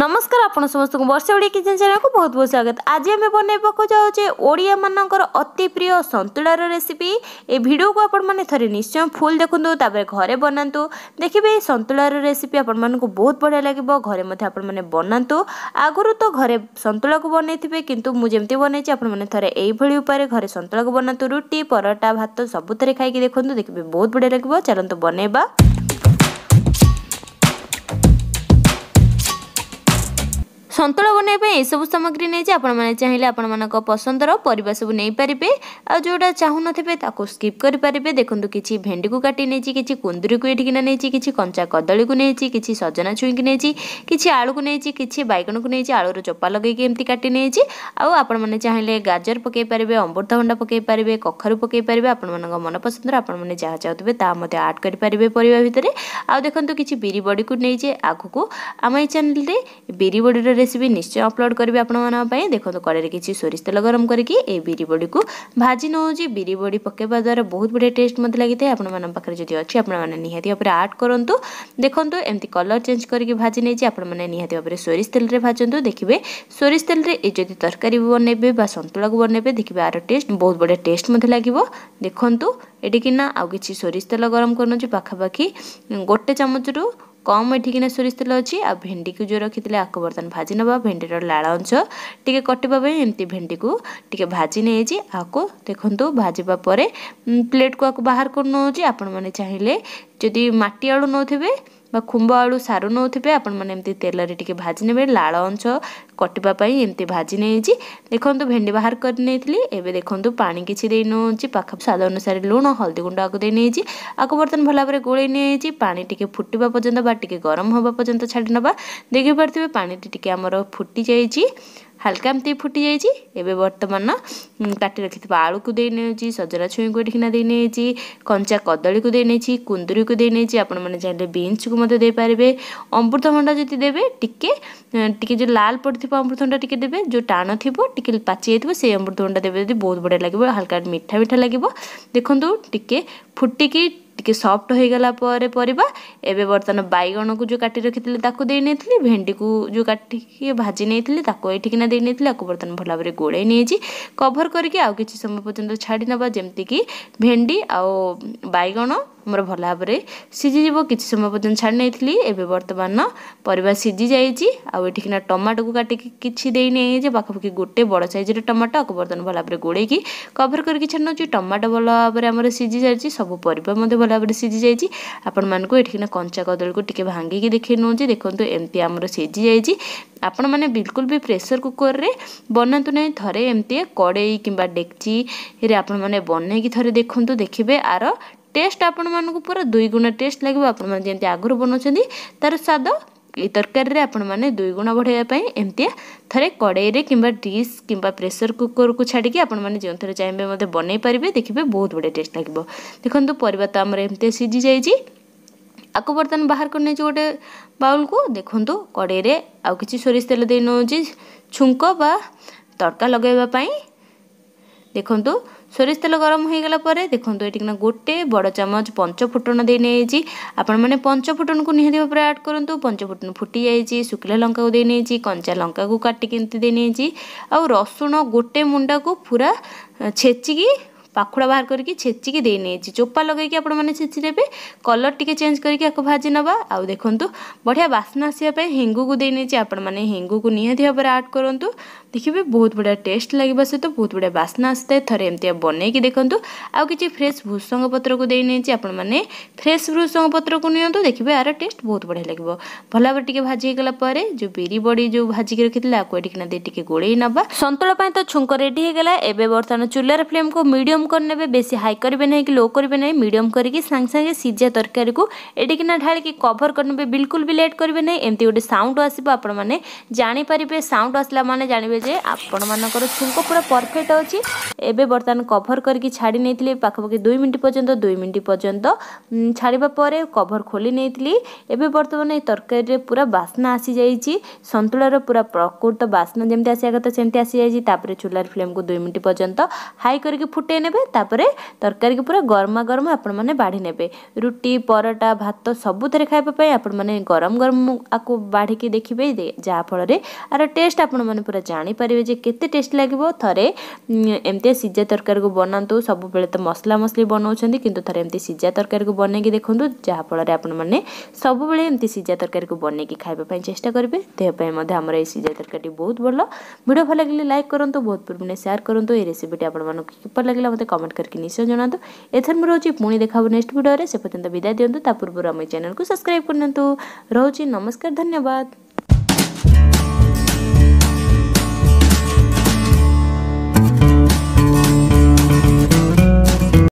ନମସ୍କାର ଆପଣ ସମସ୍ତଙ୍କୁ ବର୍ଷେ ଓଡ଼ିଆ କିଚେନ୍ ଚ୍ୟାନେଲକୁ ବହୁତ ବହୁତ ସ୍ୱାଗତ ଆଜି ଆମେ ବନେଇବାକୁ ଯାଉଛେ ଓଡ଼ିଆମାନଙ୍କର ଅତି ପ୍ରିୟ ସନ୍ତୁଳାର ରେସିପି ଏ ଭିଡ଼ିଓକୁ ଆପଣମାନେ ଥରେ ନିଶ୍ଚୟ ଫୁଲ୍ ଦେଖନ୍ତୁ ତାପରେ ଘରେ ବନାନ୍ତୁ ଦେଖିବେ ଏ ସନ୍ତୁଳାର ରେସିପି ଆପଣମାନଙ୍କୁ ବହୁତ ବଢ଼ିଆ ଲାଗିବ ଘରେ ମଧ୍ୟ ଆପଣମାନେ ବନାନ୍ତୁ ଆଗରୁ ତ ଘରେ ସନ୍ତୁଳାକୁ ବନେଇଥିବେ କିନ୍ତୁ ମୁଁ ଯେମିତି ବନେଇଛି ଆପଣମାନେ ଥରେ ଏଇଭଳି ଉପାୟରେ ଘରେ ସନ୍ତୁଳାକୁ ବନାନ୍ତୁ ରୁଟି ପରଟା ଭାତ ସବୁଥିରେ ଖାଇକି ଦେଖନ୍ତୁ ଦେଖିବେ ବହୁତ ବଢ଼ିଆ ଲାଗିବ ଚାଲନ୍ତୁ ବନେଇବା ସନ୍ତୁଳା ବନାଇବା ପାଇଁ ଏସବୁ ସାମଗ୍ରୀ ନେଇଛି ଆପଣମାନେ ଚାହିଁଲେ ଆପଣମାନଙ୍କ ପସନ୍ଦର ପରିବା ସବୁ ନେଇପାରିବେ ଆଉ ଯେଉଁଟା ଚାହୁଁନଥିବେ ତାକୁ ସ୍କିପ୍ କରିପାରିବେ ଦେଖନ୍ତୁ କିଛି ଭେଣ୍ଡିକୁ କାଟି ନେଇଛି କିଛି କୁନ୍ଦୁରିକୁ ଏଠିକିନା ନେଇଛି କିଛି କଞ୍ଚା କଦଳୀକୁ ନେଇଛି କିଛି ସଜନା ଛୁଇଁକି ନେଇଛି କିଛି ଆଳୁକୁ ନେଇଛି କିଛି ବାଇଗଣକୁ ନେଇଛି ଆଳୁର ଚୋପା ଲଗେଇକି ଏମିତି କାଟି ନେଇଛି ଆଉ ଆପଣମାନେ ଚାହିଁଲେ ଗାଜର ପକାଇ ପାରିବେ ଅମୃତଭଣ୍ଡା ପକାଇ ପାରିବେ କଖାରୁ ପକାଇ ପାରିବେ ଆପଣମାନଙ୍କ ମନ ପସନ୍ଦର ଆପଣମାନେ ଯାହା ଚାହୁଁଥିବେ ତାହା ମଧ୍ୟ ଆଡ଼୍ କରିପାରିବେ ପରିବା ଭିତରେ ଆଉ ଦେଖନ୍ତୁ କିଛି ବିରି ବଡ଼ିକୁ ନେଇଛି ଆଗକୁ ଆମ ଏଇ ଚ୍ୟାନେଲରେ ବିରି ବଡ଼ିର ᱥᱤᱵᱤ નિশ্চয় আপলোড କରିবি আপন মানা পায় দেখো তো করে কিছি সরিষ তেল গরম করি কি এবি বিরি বড়ি কো ভাজি ন হজি বিরি বড়ি পকেবা দারে বহুত বড়ে টেস্ট মত লাগি তে আপন মানা পাকরে যদি অচি আপন মানা নিহতি উপরে অ্যাড করন্তু দেখো তো এমতি কালার চেঞ্জ করি কি ভাজি নেজি আপন মানা নিহতি উপরে সরিষ তেল রে ভাজন্তু দেখিবে সরিষ তেল রে এ যদি তরকারি বনেবে বা সন্তলাক বনেবে দেখিবে আর টেস্ট বহুত বড়ে টেস্ট মত লাগিবো দেখোন্তু এডি কি না আৰু কিছি সরিষ তেল গরম করন জি পাখা পাখি গটে চামচৰু কম এঠিকিনা সোরিষ তেল ଅଛି ଆଉ ଭେଣ୍ଡିକୁ ଯେଉଁ ରଖିଥିଲେ ଆକୁ ବର୍ତ୍ତମାନ ଭାଜି ନେବା ଭେଣ୍ଡିର ଲାଳ ଅଂଶ ଟିକେ କଟିବା ପାଇଁ ଏମିତି ଭେଣ୍ଡିକୁ ଟିକେ ଭାଜି ନେଇଛି ଆକୁ ଦେଖନ୍ତୁ ଭାଜିବା ପରେ ପ୍ଲେଟ୍କୁ ଆକୁ ବାହାର କରିନେଉଛି ଆପଣମାନେ ଚାହିଁଲେ ଯଦି ମାଟି ଆଳୁ ନେଉଥିବେ ବା ଖୁମ୍ବ ଆଳୁ ସାରୁ ନେଉଥିବେ ଆପଣମାନେ ଏମିତି ତେଲରେ ଟିକେ ଭାଜି ନେବେ ଲାଳ ଅଂଶ କଟିବା ପାଇଁ ଏମିତି ଭାଜି ନେଇଛି ଦେଖନ୍ତୁ ଭେଣ୍ଡି ବାହାର କରି ନେଇଥିଲି ଏବେ ଦେଖନ୍ତୁ ପାଣି କିଛି ଦେଇ ନେଉଛି ପାଖ ସ୍ୱାଦ ଅନୁସାରେ ଲୁଣ ହଳଦୀ ଗୁଣ୍ଡ ଆକୁ ଦେଇ ନେଇଛି ଆକୁ ବର୍ତ୍ତମାନ ଭଲ ଭାବରେ ଗୋଳେଇ ନେଇଛି ପାଣି ଟିକେ ଫୁଟିବା ପର୍ଯ୍ୟନ୍ତ ବା ଟିକେ ଗରମ ହେବା ପର୍ଯ୍ୟନ୍ତ ଛାଡ଼ି ନେବା ଦେଖିପାରୁଥିବେ ପାଣିଟି ଟିକେ ଆମର ଫୁଟି ଯାଇଛି ହାଲକା ଏମିତି ଫୁଟିଯାଇଛି ଏବେ ବର୍ତ୍ତମାନ କାଟି ରଖିଥିବା ଆଳୁକୁ ଦେଇ ନେଉଛି ସଜନା ଛୁଇଁକୁ ଏଠିକିନା ଦେଇ ନେଇଛି କଞ୍ଚା କଦଳୀକୁ ଦେଇ ନେଇଛି କୁନ୍ଦୁରିକୁ ଦେଇ ନେଇଛି ଆପଣମାନେ ଚାହିଁଲେ ବିନ୍ସକୁ ମଧ୍ୟ ଦେଇପାରିବେ ଅମୃତଭଣ୍ଡା ଯଦି ଦେବେ ଟିକେ ଟିକେ ଯେଉଁ ଲାଲ ପଡ଼ିଥିବ ଅମୃତଭଣ୍ଡା ଟିକେ ଦେବେ ଯେଉଁ ଟାଣ ଥିବ ଟିକେ ପାଚି ଯାଇଥିବ ସେଇ ଅମୃତଭଣ୍ଡା ଦେବେ ଯଦି ବହୁତ ବଢ଼ିଆ ଲାଗିବ ହାଲକା ମିଠା ମିଠା ଲାଗିବ ଦେଖନ୍ତୁ ଟିକେ ଫୁଟିକି ଟିକେ ସଫ୍ଟ ହୋଇଗଲା ପରେ ପରିବା ଏବେ ବର୍ତ୍ତମାନ ବାଇଗଣକୁ ଯେଉଁ କାଟି ରଖିଥିଲି ତାକୁ ଦେଇ ନେଇଥିଲି ଭେଣ୍ଡିକୁ ଯେଉଁ କାଟିକି ଭାଜି ନେଇଥିଲି ତାକୁ ଏଇଠିକିନା ଦେଇ ନେଇଥିଲି ଆକୁ ବର୍ତ୍ତମାନ ଭଲ ଭାବରେ ଗୋଳେଇ ନେଇଛି କଭର କରିକି ଆଉ କିଛି ସମୟ ପର୍ଯ୍ୟନ୍ତ ଛାଡ଼ି ନେବା ଯେମିତିକି ଭେଣ୍ଡି ଆଉ ବାଇଗଣ ମୋର ଭଲ ଭାବରେ ସିଝିଯିବ କିଛି ସମୟ ପର୍ଯ୍ୟନ୍ତ ଛାଡ଼ି ନେଇଥିଲି ଏବେ ବର୍ତ୍ତମାନ ପରିବା ସିଝି ଯାଇଛି ଆଉ ଏଠିକିନା ଟମାଟୋକୁ କାଟିକି କିଛି ଦେଇ ନେଇଯାଇଛି ପାଖାପାଖି ଗୋଟେ ବଡ଼ ସାଇଜ୍ର ଟମାଟୋ ଆକୁ ବର୍ତ୍ତମାନ ଭଲ ଭାବରେ ଗୋଳେଇକି କଭର କରିକି ଛାଡ଼ି ନେଉଛି ଟମାଟୋ ଭଲ ଭାବରେ ଆମର ସିଝି ଯାଇଛି ସବୁ ପରିବା ମଧ୍ୟ ଭଲ ଭାବରେ ସିଝି ଯାଇଛି ଆପଣମାନଙ୍କୁ ଏଠିକିନା କଞ୍ଚା କଦଳୀକୁ ଟିକେ ଭାଙ୍ଗିକି ଦେଖେଇ ନେଉଛି ଦେଖନ୍ତୁ ଏମିତି ଆମର ସିଝି ଯାଇଛି ଆପଣମାନେ ବିଲକୁଲ ବି ପ୍ରେସର୍ କୁକର୍ରେ ବନାନ୍ତୁ ନାହିଁ ଥରେ ଏମିତି କଡ଼େଇ କିମ୍ବା ଡେକ୍ଚିରେ ଆପଣମାନେ ବନେଇକି ଥରେ ଦେଖନ୍ତୁ ଦେଖିବେ ଆର টেস্ট ଆପଣମାନଙ୍କୁ ପୁରା ଦୁଇ ଗୁଣା ଟେଷ୍ଟ ଲାଗିବ ଆପଣମାନେ ଯେମିତି ଆଗରୁ ବନାଉଛନ୍ତି ତା'ର ସ୍ୱାଦ ଏଇ ତରକାରୀରେ ଆପଣମାନେ ଦୁଇ ଗୁଣା ବଢ଼ାଇବା ପାଇଁ ଏମିତିଆ ଥରେ କଡ଼େଇରେ କିମ୍ବା ଡିସ୍ କିମ୍ବା ପ୍ରେସର କୁକରକୁ ଛାଡ଼ିକି ଆପଣମାନେ ଯେଉଁଥିରେ ଚାହିଁବେ ମଧ୍ୟ ବନେଇ ପାରିବେ ଦେଖିବେ ବହୁତ ବଢ଼ିଆ ଟେଷ୍ଟ ଲାଗିବ ଦେଖନ୍ତୁ ପରିବା ତ ଆମର ଏମିତିଆ ସିଝିଯାଇଛି ଆକୁ ବର୍ତ୍ତମାନ ବାହାର କରିନେଇଛୁ ଗୋଟେ ବାଉଲକୁ ଦେଖନ୍ତୁ କଡ଼େଇରେ ଆଉ କିଛି ସୋରିଷ ତେଲ ଦେଇ ନେଉଛି ଛୁଙ୍କ ବା ତଡ଼କା ଲଗାଇବା ପାଇଁ ଦେଖନ୍ତୁ ସୋରିଷ ତେଲ ଗରମ ହୋଇଗଲା ପରେ ଦେଖନ୍ତୁ ଏଠିକିନା ଗୋଟେ ବଡ଼ ଚାମଚ ପଞ୍ଚଫୁଟଣ ଦେଇ ନେଇଯାଇଛି ଆପଣମାନେ ପଞ୍ଚଫୁଟଣକୁ ନିହାତି ଭାବରେ ଆଡ଼୍ କରନ୍ତୁ ପଞ୍ଚଫୁଟଣ ଫୁଟିଯାଇଛି ଶୁଖିଲା ଲଙ୍କାକୁ ଦେଇ ନେଇଛି କଞ୍ଚା ଲଙ୍କାକୁ କାଟିକି ଏମିତି ଦେଇ ନେଇଛି ଆଉ ରସୁଣ ଗୋଟେ ମୁଣ୍ଡାକୁ ପୁରା ଛେଚିକି ପାଖୁଡ଼ା ବାହାର କରିକି ଛେଚିକି ଦେଇ ନେଇଛି ଚୋପା ଲଗାଇକି ଆପଣମାନେ ଛେଚି ନେବେ କଲର୍ ଟିକେ ଚେଞ୍ଜ କରିକି ଆକୁ ଭାଜି ନେବା ଆଉ ଦେଖନ୍ତୁ ବଢ଼ିଆ ବାସ୍ନା ଆସିବା ପାଇଁ ହେଙ୍ଗୁକୁ ଦେଇ ନେଇଛି ଆପଣମାନେ ହେଙ୍ଗୁକୁ ନିହାତି ଭାବରେ ଆଡ଼୍ କରନ୍ତୁ ଦେଖିବେ ବହୁତ ବଢ଼ିଆ ଟେଷ୍ଟ ଲାଗିବା ସହିତ ବହୁତ ବଢ଼ିଆ ବାସ୍ନା ଆସିଥାଏ ଥରେ ଏମିତିଆ ବନେଇକି ଦେଖନ୍ତୁ ଆଉ କିଛି ଫ୍ରେଶ୍ ଭୃଷଙ୍ଗ ପତ୍ରକୁ ଦେଇ ନେଇଛି ଆପଣମାନେ ଫ୍ରେଶ୍ ଭୃଷଙ୍ଗ ପତ୍ରକୁ ନିଅନ୍ତୁ ଦେଖିବେ ଆର ଟେଷ୍ଟ ବହୁତ ବଢ଼ିଆ ଲାଗିବ ଭଲ ଭାବରେ ଟିକେ ଭାଜି ହେଇଗଲା ପରେ ଯେଉଁ ବିରି ବଡ଼ି ଯେଉଁ ଭାଜିକି ରଖିଥିଲେ ଆକୁ ଏଠିକିନା ଦେଇ ଟିକେ ଗୋଳେଇ ନେବା ସନ୍ତୁଳା ପାଇଁ ତ ଛୁଙ୍କ ରେଡ଼ି ହେଇଗଲା ଏବେ ବର୍ତ୍ତମାନ ଚୁଲାର ଫ୍ଲେମ୍କୁ ମିଡ଼ିୟମ୍ কম করে নেবে বেশি হাই করবে না কি লো করবে না মিডিয়াম করিকি সাংে সাংে সিঝা তরকারিকে এটিকিনা ঢাড়িকি কভর করে নেবে বিলকুল বি লেট করবে না এমতি গোটে সাউন্ড আসবে আপনার জাঁপারে সাউন্ড আসলা মানে জাঁবে যে আপনার ছুঙ্ক পুরা পরফেক্ট অছি এবে বর্তমান কভর করিকি ছাড়ি নিয়ে পাখাপাখি দুই মিনিট পর্যন্ত দুই মিনিট পর্যন্ত ছাড়া পরে কভর খোলি নিয়ে এবে বর্তমানে এই তরকারিরে পুরা বাসনা আসি যাই সন্তুলার পুরা প্রকৃত বাসনা যেমন আসা কথা সেমতি আসি যাই তাপরে চুলার ফ্লেমকে দুই মিনিট পর্যন্ত হাই করিকি ফুটাই নেবে देदेवे तरकारी पूरा गरमा गरम आपने बाढ़ी ने रुटी परटा भात सबुथ खाइबापी आपने गरम गरम आपको बाढ़ देखिए जहाँफल आर टेस्ट आपरा जापर के टेस्ट लगे थे एमती सीझा तरकारी बनातु सब तो मसला मसली बनाऊँ कि थे एमती सीझा तरकारी बनई कि देखूँ जहाँफल आपने सब एमती सीझा तरकारी बनई खाइबा चेषा करेंगे आम सीजा तरकारी बहुत भल भिड भल लगे लाइक करूँ बहुत पूर्व सेयार करूँ ये रेसीपीट आपर लगे मत ମୋତେ କମେଣ୍ଟ କରିକି ନିଶ୍ଚୟ ଜଣାନ୍ତୁ ଏଥର ମୁଁ ରହୁଛି ପୁଣି ଦେଖାହେବ ନେକ୍ସଟ ଭିଡ଼ିଓରେ ସେ ପର୍ଯ୍ୟନ୍ତ ବିଦାୟ ଦିଅନ୍ତୁ ତା ପୂର୍ବରୁ ଆମ ଚ୍ୟାନେଲକୁ ସବସ୍କ୍ରାଇବ୍ କରିନିଅନ୍ତୁ ରହୁଛି ନମସ୍କାର ଧନ୍ୟବାଦ